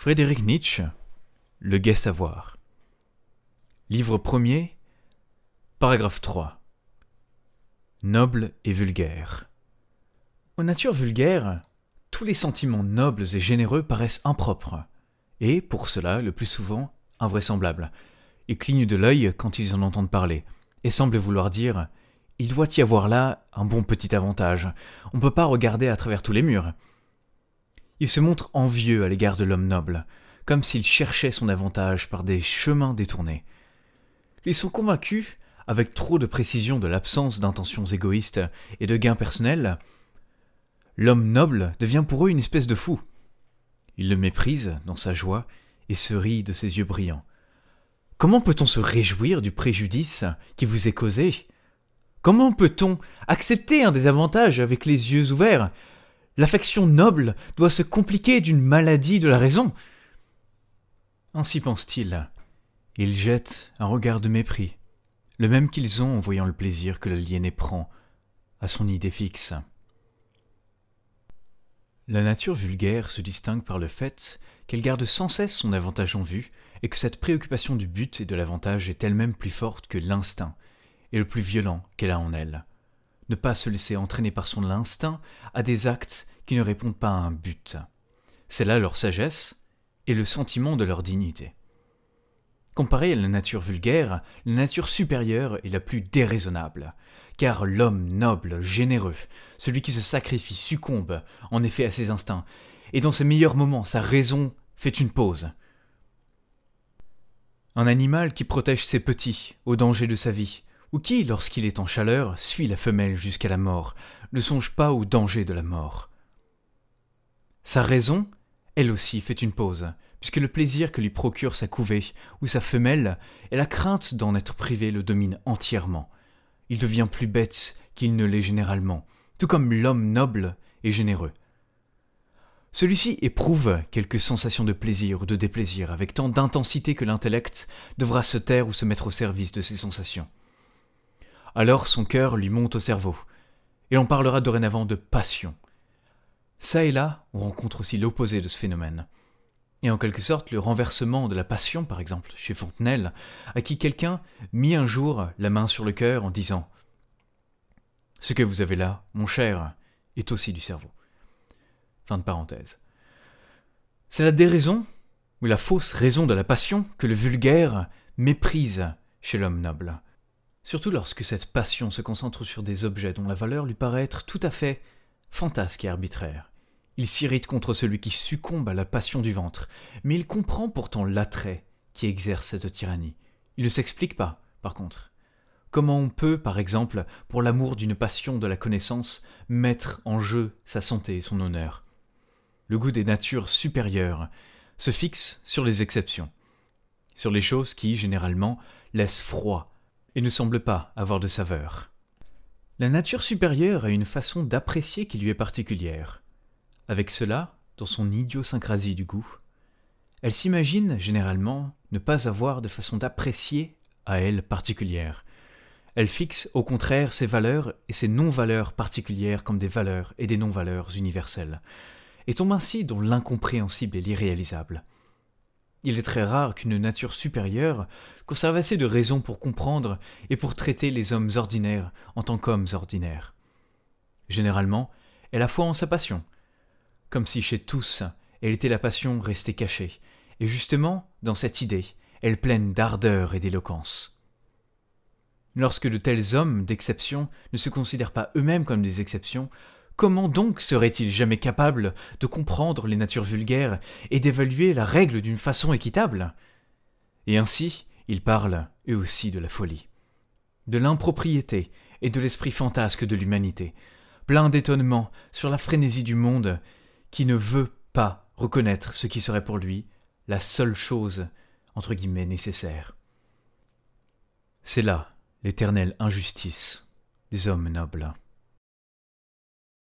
Frédéric Nietzsche, Le Gai Savoir. Livre premier, paragraphe 3. Noble et vulgaire. Aux natures vulgaires, tous les sentiments nobles et généreux paraissent impropres, et pour cela, le plus souvent, invraisemblables. Ils clignent de l'œil quand ils en entendent parler, et semblent vouloir dire Il doit y avoir là un bon petit avantage. On ne peut pas regarder à travers tous les murs. Il se montre envieux à l'égard de l'homme noble, comme s'il cherchait son avantage par des chemins détournés. Ils sont convaincus, avec trop de précision, de l'absence d'intentions égoïstes et de gains personnels. L'homme noble devient pour eux une espèce de fou. Ils le méprisent dans sa joie et se rient de ses yeux brillants. Comment peut-on se réjouir du préjudice qui vous est causé Comment peut-on accepter un désavantage avec les yeux ouverts L'affection noble doit se compliquer d'une maladie de la raison. Ainsi pense-t-il. Ils jettent un regard de mépris, le même qu'ils ont en voyant le plaisir que l'aliéné prend à son idée fixe. La nature vulgaire se distingue par le fait qu'elle garde sans cesse son avantage en vue et que cette préoccupation du but et de l'avantage est elle-même plus forte que l'instinct et le plus violent qu'elle a en elle. Ne pas se laisser entraîner par son instinct à des actes qui ne répondent pas à un but. C'est là leur sagesse et le sentiment de leur dignité. Comparée à la nature vulgaire, la nature supérieure est la plus déraisonnable, car l'homme noble, généreux, celui qui se sacrifie, succombe en effet à ses instincts, et dans ses meilleurs moments, sa raison fait une pause. Un animal qui protège ses petits au danger de sa vie, ou qui, lorsqu'il est en chaleur, suit la femelle jusqu'à la mort, ne songe pas au danger de la mort. Sa raison, elle aussi, fait une pause, puisque le plaisir que lui procure sa couvée ou sa femelle et la crainte d'en être privé le dominent entièrement. Il devient plus bête qu'il ne l'est généralement, tout comme l'homme noble et généreux. Celui-ci éprouve quelques sensations de plaisir ou de déplaisir avec tant d'intensité que l'intellect devra se taire ou se mettre au service de ces sensations. Alors son cœur lui monte au cerveau, et on parlera dorénavant de passion, ça et là, on rencontre aussi l'opposé de ce phénomène. Et en quelque sorte, le renversement de la passion, par exemple, chez Fontenelle, à qui quelqu'un mit un jour la main sur le cœur en disant Ce que vous avez là, mon cher, est aussi du cerveau. C'est la déraison, ou la fausse raison de la passion, que le vulgaire méprise chez l'homme noble. Surtout lorsque cette passion se concentre sur des objets dont la valeur lui paraît être tout à fait fantasque et arbitraire. Il s'irrite contre celui qui succombe à la passion du ventre, mais il comprend pourtant l'attrait qui exerce cette tyrannie. Il ne s'explique pas, par contre. Comment on peut, par exemple, pour l'amour d'une passion de la connaissance, mettre en jeu sa santé et son honneur Le goût des natures supérieures se fixe sur les exceptions, sur les choses qui, généralement, laissent froid et ne semblent pas avoir de saveur. La nature supérieure a une façon d'apprécier qui lui est particulière. Avec cela, dans son idiosyncrasie du goût, elle s'imagine, généralement, ne pas avoir de façon d'apprécier à elle particulière. Elle fixe, au contraire, ses valeurs et ses non-valeurs particulières comme des valeurs et des non-valeurs universelles, et tombe ainsi dans l'incompréhensible et l'irréalisable. Il est très rare qu'une nature supérieure conserve assez de raisons pour comprendre et pour traiter les hommes ordinaires en tant qu'hommes ordinaires. Généralement, elle a foi en sa passion, comme si chez tous elle était la passion restée cachée, et justement, dans cette idée, elle pleine d'ardeur et d'éloquence. Lorsque de tels hommes d'exception ne se considèrent pas eux-mêmes comme des exceptions, Comment donc serait-il jamais capable de comprendre les natures vulgaires et d'évaluer la règle d'une façon équitable Et ainsi, ils parlent, eux aussi, de la folie, de l'impropriété et de l'esprit fantasque de l'humanité, plein d'étonnement sur la frénésie du monde qui ne veut pas reconnaître ce qui serait pour lui la seule chose, entre guillemets, nécessaire. C'est là l'éternelle injustice des hommes nobles.